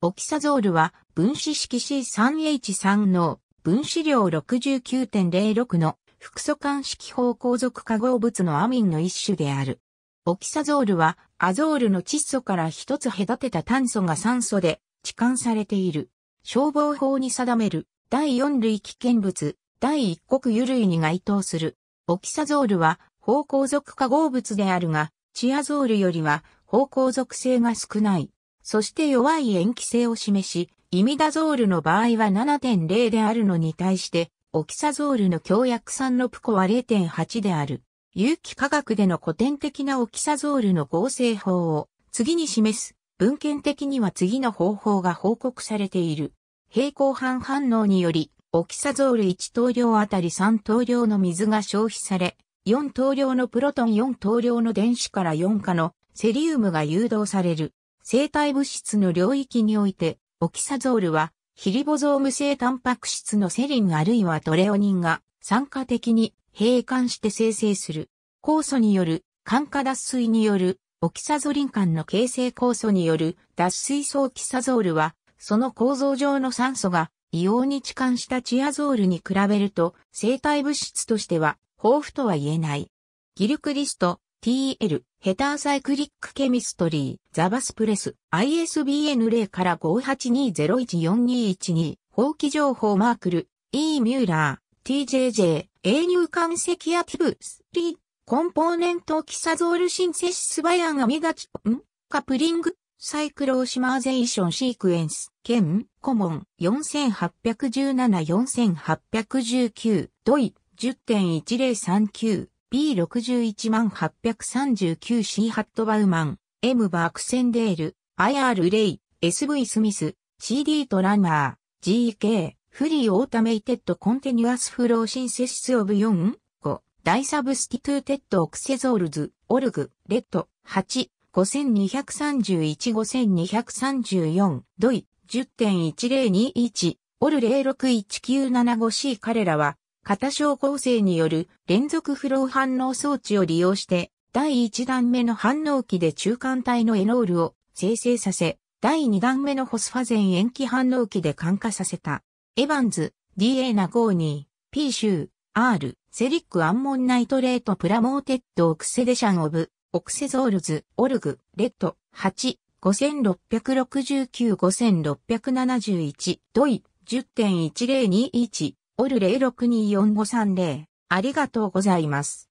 オキサゾールは分子式 C3H3 の分子量69.06の複素間式方向属化合物のアミンの一種である。オキサゾールはアゾールの窒素から一つ隔てた炭素が酸素で置換されている。消防法に定める第4類危険物第1国油類に該当する。オキサゾールは方向属化合物であるが、チアゾールよりは方向属性が少ない。そして弱い塩基性を示し、イミダゾールの場合は7.0であるのに対して、オキサゾールの強薬酸のプコは0.8である。有機化学での古典的なオキサゾールの合成法を次に示す文献的には次の方法が報告されている。平行反反応により、オキサゾール1等量あたり3等量の水が消費され、4等量のプロトン4等量の電子から4価のセリウムが誘導される。生体物質の領域において、オキサゾールは、ヒリボゾーム性タンパク質のセリンあるいはトレオニンが、酸化的に閉管して生成する。酵素による、酸化脱水による、オキサゾリン間の形成酵素による脱水素オキサゾールは、その構造上の酸素が異様に置換したチアゾールに比べると生体物質としては豊富とは言えない。ギルクリスト、TL、ヘターサイクリックケミストリー、ザバスプレス、ISBN 0から58201421放棄情報マークル、E ミューラー、TJJ、A 乳管ィブ、スリコンポーネントキサゾールシンセシスバヤンアミガチ、んカプリング、サイクローシマーゼーションシークエンス、ケン、コモン、4817-4819、ドイ、10.1039。B61839C ハットバウマン、M バークセンデール、IR レイ、SV スミス、CD トランマー、GK、フリーオータメイテッドコンテニュアスフローシンセシスオブ4、5、ダイサブスティトゥーテッドオクセゾールズ、オルグ、レッド、8、5231-5234ドイ10.1021オル 061975C 彼らは型小構成による連続フロー反応装置を利用して、第1段目の反応器で中間体のエノールを生成させ、第2段目のホスファゼン塩基反応器で感化させた。エヴァンズ、DA ナゴーニー、P シュー、R、セリックアンモンナイトレートプラモーテッドオクセデシャンオブ、オクセゾールズ、オルグ、レッド、8、5669-5671、ドイ、10.1021オル0624530。ありがとうございます。